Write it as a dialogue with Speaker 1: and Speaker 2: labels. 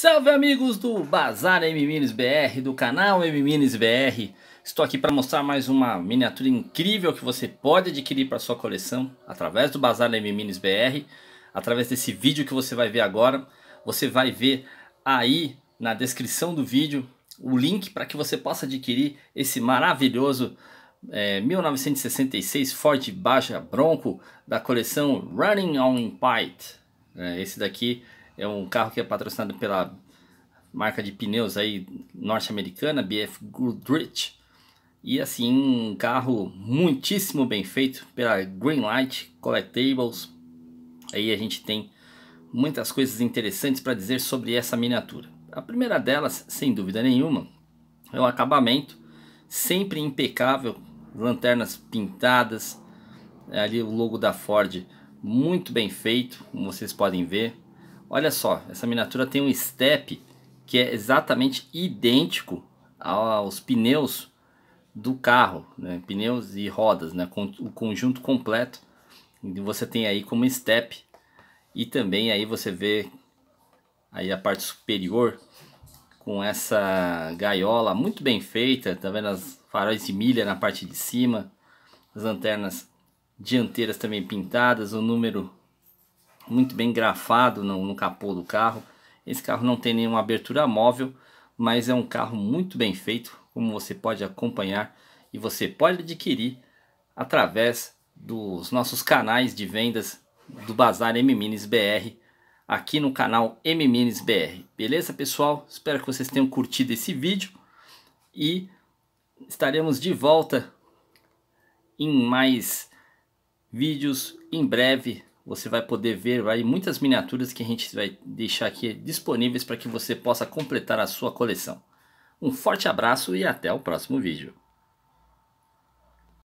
Speaker 1: Salve amigos do Bazar M-Minis BR, do canal M-Minis BR. Estou aqui para mostrar mais uma miniatura incrível que você pode adquirir para sua coleção através do Bazar M-Minis BR. Através desse vídeo que você vai ver agora, você vai ver aí na descrição do vídeo o link para que você possa adquirir esse maravilhoso é, 1966 Ford Baja Bronco da coleção Running on Impite. É, esse daqui é um carro que é patrocinado pela marca de pneus aí norte-americana, BF Goodrich. E assim, um carro muitíssimo bem feito pela Greenlight Collectables. Aí a gente tem muitas coisas interessantes para dizer sobre essa miniatura. A primeira delas, sem dúvida nenhuma, é o acabamento, sempre impecável, lanternas pintadas, é, ali o logo da Ford muito bem feito, como vocês podem ver. Olha só, essa miniatura tem um step que é exatamente idêntico aos pneus do carro, né? pneus e rodas, né? o conjunto completo você tem aí como step e também aí você vê aí a parte superior com essa gaiola muito bem feita, tá vendo as faróis de milha na parte de cima, as lanternas dianteiras também pintadas, o número muito bem grafado no, no capô do carro. Esse carro não tem nenhuma abertura móvel, mas é um carro muito bem feito, como você pode acompanhar e você pode adquirir através dos nossos canais de vendas do Bazar M-Minis BR aqui no canal M-Minis BR. Beleza, pessoal? Espero que vocês tenham curtido esse vídeo e estaremos de volta em mais vídeos em breve você vai poder ver vai, muitas miniaturas que a gente vai deixar aqui disponíveis para que você possa completar a sua coleção. Um forte abraço e até o próximo vídeo.